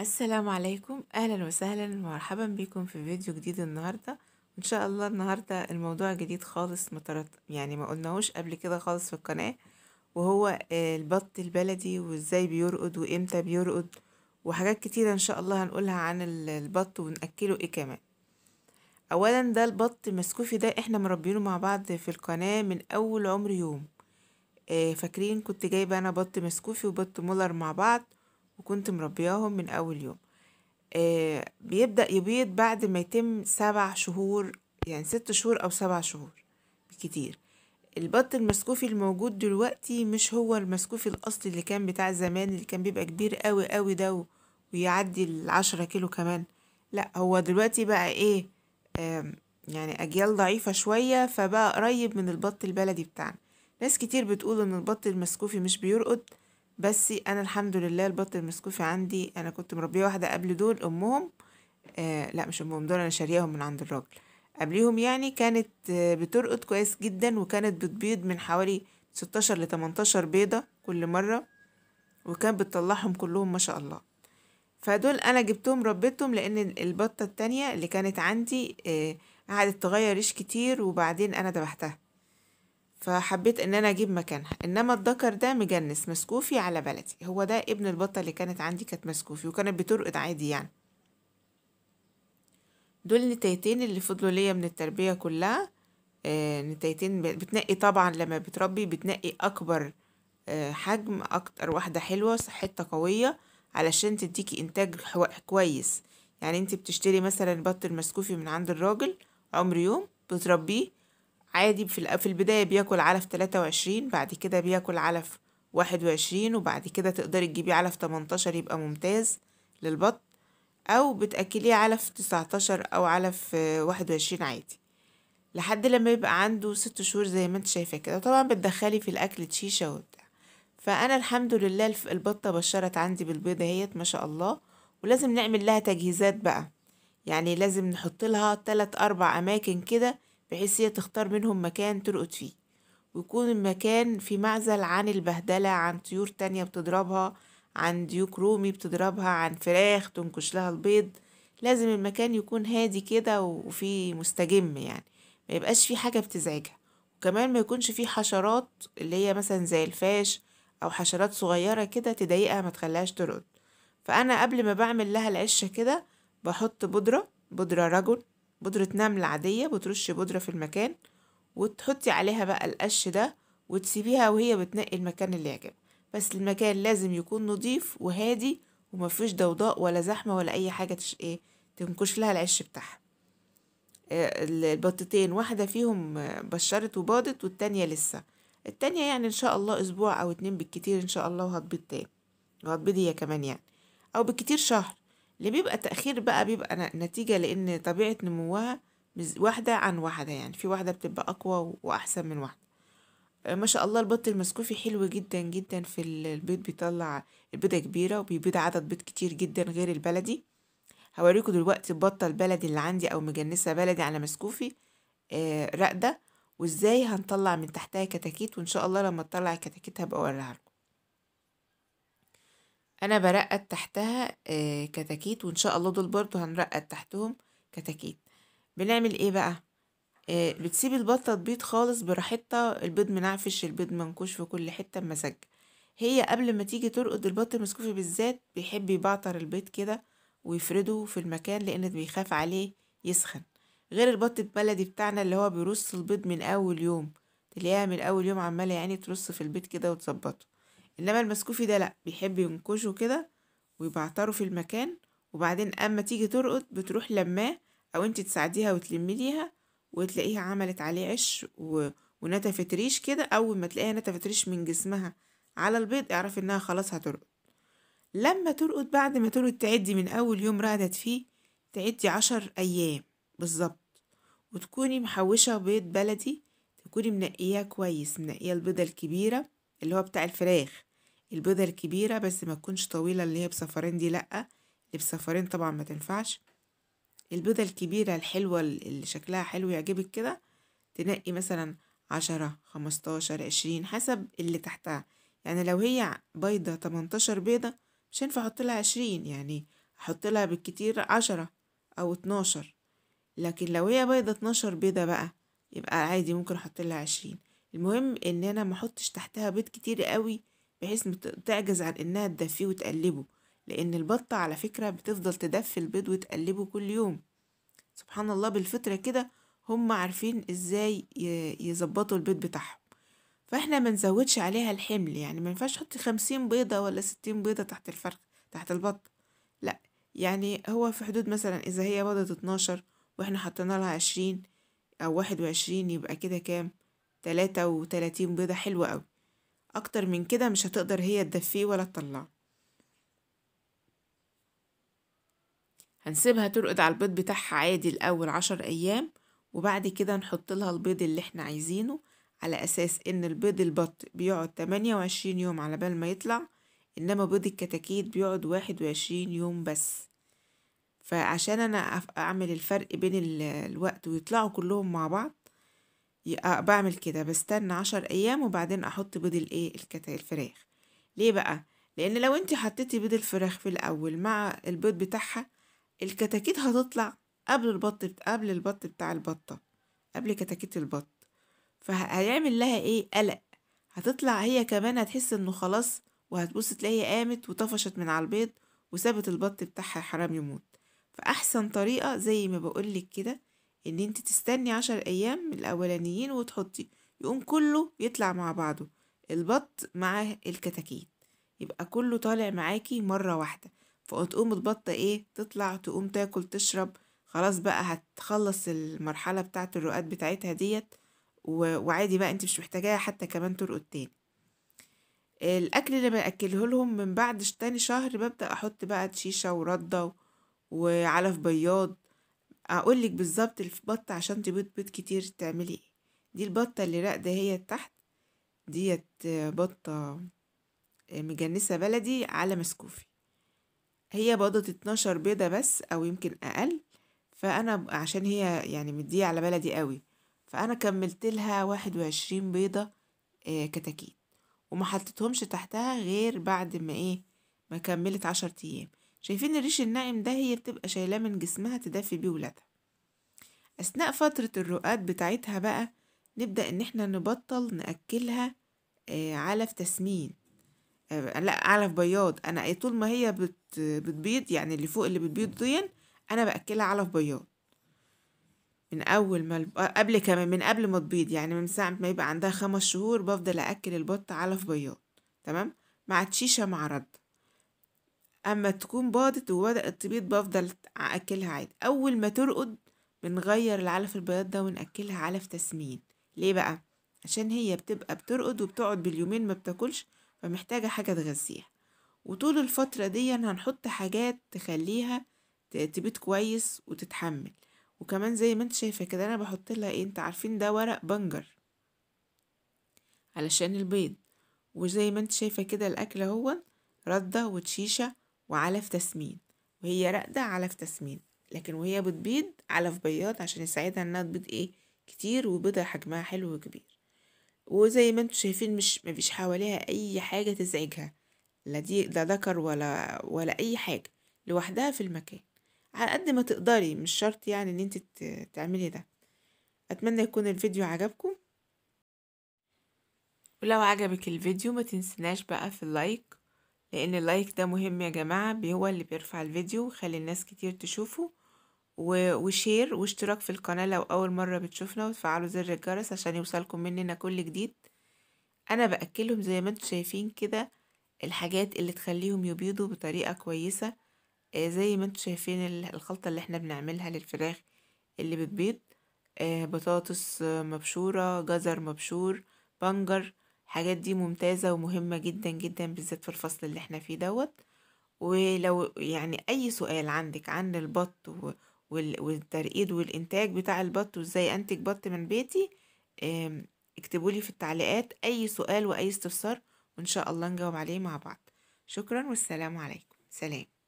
السلام عليكم اهلا وسهلا ومرحبا بكم في فيديو جديد النهاردة ان شاء الله النهاردة الموضوع جديد خالص مترت... يعني ما قلناهوش قبل كده خالص في القناة وهو البط البلدي وازاي بيرقد وامتى بيرقد وحاجات كتيرة ان شاء الله هنقولها عن البط ونأكله ايه كمان اولا ده البط مسكوفي ده احنا مربينه مع بعض في القناة من اول عمر يوم آه، فاكرين كنت جايبه انا بط مسكوفي وبط مولر مع بعض وكنت مربياهم من أول يوم آه بيبدأ يبيض بعد ما يتم سبع شهور يعني ست شهور أو سبع شهور بكتير البط المسكوفي الموجود دلوقتي مش هو المسكوفي الأصلي اللي كان بتاع زمان اللي كان بيبقى كبير قوي قوي ده ويعدي العشرة كيلو كمان لا هو دلوقتي بقى ايه يعني أجيال ضعيفة شوية فبقى قريب من البط البلدي بتاعنا ناس كتير بتقول إن البط المسكوفي مش بيرقد بس انا الحمد لله البط المسكوفي عندي انا كنت مربيه واحده قبل دول امهم آه لا مش امهم دول انا شارياهم من عند الراجل قبليهم يعني كانت آه، بترقد كويس جدا وكانت بتبيض من حوالي 16 ل 18 بيضه كل مره وكان بتطلعهم كلهم ما شاء الله فدول انا جبتهم ربيتهم لان البطه التانية اللي كانت عندي آه قعدت تغير ريش كتير وبعدين انا ذبحتها فحبيت ان انا اجيب مكانها انما الدكر ده مجنس مسكوفي على بلدي هو ده ابن البطه اللي كانت عندي كانت مسكوفي وكانت بترقد عادي يعني دول نتايتين اللي فضلوا ليا من التربيه كلها آه نتايتين بتنقي طبعا لما بتربي بتنقي اكبر آه حجم اكتر واحده حلوه صحتها قويه علشان تديكي انتاج كويس يعني انت بتشتري مثلا بط المسكوفي من عند الراجل عمر يوم بتربيه عادي في في البداية بياكل علف تلاتة وعشرين بعد كده بياكل علف واحد وعشرين وبعد كده تقدري تجيبيه علف تمنتاشر يبقى ممتاز للبط أو بتأكليه علف تسعتاشر أو علف واحد وعشرين عادي لحد لما يبقى عنده ست شهور زي ما انت شايفة كده طبعا بتدخلي في الأكل تشيشة وبتاع فأنا الحمد لله البطة بشرت عندي بالبيضة هيت ما شاء الله ولازم نعمل لها تجهيزات بقى يعني لازم نحط لها 3 أربع أماكن كده بحيث هي تختار منهم مكان ترقد فيه ويكون المكان في معزل عن البهدلة عن طيور تانية بتضربها عن ديوك رومي بتضربها عن فراخ تنكش لها البيض لازم المكان يكون هادي كده وفي مستجم يعني ما يبقاش فيه حاجة بتزعجها وكمان ما يكونش فيه حشرات اللي هي مثلا زي الفاش أو حشرات صغيرة كده تضايقها ما تخليهاش ترقد فأنا قبل ما بعمل لها العشة كده بحط بودرة بودرة رجل بودرة نمل عادية بترشي بودرة في المكان وتحطي عليها بقى القش ده وتسيبيها وهي بتنقي المكان اللي يعجبك بس المكان لازم يكون نضيف وهادي ومفيش ضوضاء ولا زحمة ولا أي حاجة تش... إيه تنكش لها العش بتاعها آه، البطتين واحدة فيهم بشرت وباضت والتانية لسه التانية يعني إن شاء الله أسبوع أو اتنين بالكتير إن شاء الله وهتبيض تاني وهتبيض هي كمان يعني أو بالكتير شهر اللي بيبقى تأخير بقى بيبقى نتيجة لأن طبيعة نموها واحدة عن واحدة يعني في واحدة بتبقى أقوى وأحسن من واحدة آه، ما شاء الله البط المسكوفي حلو جدا جدا في البيض بيطلع البيضة كبيرة وبيبيض عدد بيض كتير جدا غير البلدي هوريكم دلوقتي البطة البلدي اللي عندي أو مجنسة بلدي على مسكوفي رقدة آه، راقدة وازاي هنطلع من تحتها كتاكيت وان شاء الله لما تطلع الكتاكيت هبقى اوريها لكم انا برقد تحتها آه، كتاكيت وان شاء الله دول برضو هنرقد تحتهم كتاكيت بنعمل ايه بقى آه، بتسيب البطه تبيض خالص براحتها البيض منعفش البيض منكوش في كل حته مسج هي قبل ما تيجي ترقد البط المسكوفي بالذات بيحب يبعتر البيض كده ويفرده في المكان لان بيخاف عليه يسخن غير البط البلدي بتاعنا اللي هو بيرص البيض من اول يوم تلاقيها من اول يوم عماله يعني ترص في البيض كده وتظبطه انما المسكوفي ده لا بيحب ينكشه كده ويبعتره في المكان وبعدين اما تيجي ترقد بتروح لماه او انت تساعديها وتلمي ليها وتلاقيها عملت عليه عش و... ونتفت ريش كده اول ما تلاقيها نتفت ريش من جسمها على البيض اعرف انها خلاص هترقد لما ترقد بعد ما ترقد تعدي من اول يوم رقدت فيه تعدي عشر ايام بالظبط وتكوني محوشة بيض بلدي تكوني منقياه كويس منقياه البيضة الكبيرة اللي هو بتاع الفراخ البيضة الكبيرة بس ما تكونش طويلة اللي هي بصفارين دي لأ اللي بصفارين طبعا ما تنفعش البيضة الكبيرة الحلوة اللي شكلها حلو يعجبك كده تنقي مثلا عشرة خمستاشر عشرين حسب اللي تحتها يعني لو هي بيضة تمنتاشر بيضة مش هينفع احط لها عشرين يعني احط لها بالكتير عشرة او اتناشر لكن لو هي بيضة اتناشر بيضة بقى يبقى عادي ممكن احط لها عشرين المهم ان انا ما احطش تحتها بيض كتير قوي بحيث تعجز عن إنها تدفيه وتقلبه لأن البطة على فكرة بتفضل تدفي البيض وتقلبه كل يوم سبحان الله بالفطرة كده هم عارفين إزاي يظبطوا البيض بتاعهم فإحنا ما نزودش عليها الحمل يعني ما ينفعش تحطي خمسين بيضة ولا ستين بيضة تحت الفرخ تحت البط لا يعني هو في حدود مثلا إذا هي بيضة اتناشر وإحنا حطينا لها عشرين أو واحد وعشرين يبقى كده كام تلاتة وتلاتين بيضة حلوة أوي أكتر من كده مش هتقدر هي تدفيه ولا تطلعه هنسيبها ترقد على البيض بتاعها عادي الأول عشر أيام وبعد كده نحط لها البيض اللي احنا عايزينه على أساس إن البيض البط بيقعد تمانية وعشرين يوم على بال ما يطلع إنما بيض الكتاكيت بيقعد واحد وعشرين يوم بس فعشان أنا أعمل الفرق بين الوقت ويطلعوا كلهم مع بعض بعمل كده بستنى عشر أيام وبعدين أحط بيض الإيه الفراخ ليه بقى؟ لأن لو أنت حطيتي بيض الفراخ في الأول مع البيض بتاعها الكتاكيت هتطلع قبل البط قبل البط بتاع البطة قبل كتاكيت البط فهيعمل لها إيه قلق هتطلع هي كمان هتحس إنه خلاص وهتبص تلاقيها قامت وطفشت من على البيض وسابت البط بتاعها حرام يموت فأحسن طريقة زي ما بقولك كده ان انت تستني عشر ايام الاولانيين وتحطي يقوم كله يطلع مع بعضه البط مع الكتاكيت يبقى كله طالع معاكي مرة واحدة فتقوم البطة ايه تطلع تقوم تاكل تشرب خلاص بقى هتخلص المرحلة بتاعة الرؤات بتاعتها ديت وعادي بقى انت مش محتاجاها حتى كمان ترقد تاني الاكل اللي باكله لهم من بعد تاني شهر ببدا احط بقى تشيشه ورده وعلف بياض اقولك بالظبط البطة عشان تبيض بيض كتير تعملي ايه دي البطة اللي راقدة هي تحت ديت بطة آه، مجنسة بلدي على مسكوفي هي بيضة اتناشر بيضة بس او يمكن اقل فانا عشان هي يعني مديه على بلدي قوي فانا كملت لها واحد وعشرين بيضة آه، كتاكيت وما حطيتهمش تحتها غير بعد ما ايه ما كملت عشر ايام شايفين الريش الناعم ده هي بتبقى شايلاه من جسمها تدفي بيه ولادها أثناء فترة الرقاد بتاعتها بقى نبدأ إن احنا نبطل نأكلها آه، علف تسمين آه، لا علف بياض أنا طول ما هي بت بتبيض يعني اللي فوق اللي بتبيض طين أنا بأكلها علف بياض من أول ما قبل كمان من قبل ما تبيض يعني من ساعة ما يبقى عندها خمس شهور بفضل أأكل البط علف بياض تمام مع تشيشة مع رد أما تكون باضت وبدأت تبيض بفضل أكلها عادي أول ما ترقد بنغير العلف البياض ده ونأكلها علف تسمين ليه بقى؟ عشان هي بتبقى بترقد وبتقعد باليومين ما بتاكلش فمحتاجة حاجة تغذيها وطول الفترة دي هنحط حاجات تخليها تبيض كويس وتتحمل وكمان زي ما انت شايفة كده انا بحط لها ايه انت عارفين ده ورق بنجر علشان البيض وزي ما انت شايفة كده الاكل اهو ردة وتشيشة وعلف تسمين وهي راقدة علف تسمين لكن وهي بتبيض علف بياض عشان يساعدها انها تبيض ايه كتير وبيضها حجمها حلو وكبير وزي ما انتوا شايفين مش مفيش حواليها اي حاجة تزعجها لا دي لا ذكر ولا ولا اي حاجة لوحدها في المكان على قد ما تقدري مش شرط يعني ان انت تعملي ده اتمنى يكون الفيديو عجبكم ولو عجبك الفيديو ما تنسناش بقى في اللايك لأن اللايك ده مهم يا جماعة هو اللي بيرفع الفيديو ويخلي الناس كتير تشوفه وشير واشتراك في القناة لو أول مرة بتشوفنا وتفعلوا زر الجرس عشان يوصلكم مننا كل جديد أنا بأكلهم زي ما انتوا شايفين كده الحاجات اللي تخليهم يبيضوا بطريقة كويسة آه، زي ما انتوا شايفين الخلطة اللي احنا بنعملها للفراخ اللي بتبيض آه، بطاطس مبشورة جزر مبشور بنجر الحاجات دي ممتازة ومهمة جدا جدا بالذات في الفصل اللي احنا فيه دوت ولو يعني أي سؤال عندك عن البط والترقيد والإنتاج بتاع البط وإزاي أنتج بط من بيتي اكتبولي في التعليقات أي سؤال وأي استفسار وإن شاء الله نجاوب عليه مع بعض شكرا والسلام عليكم سلام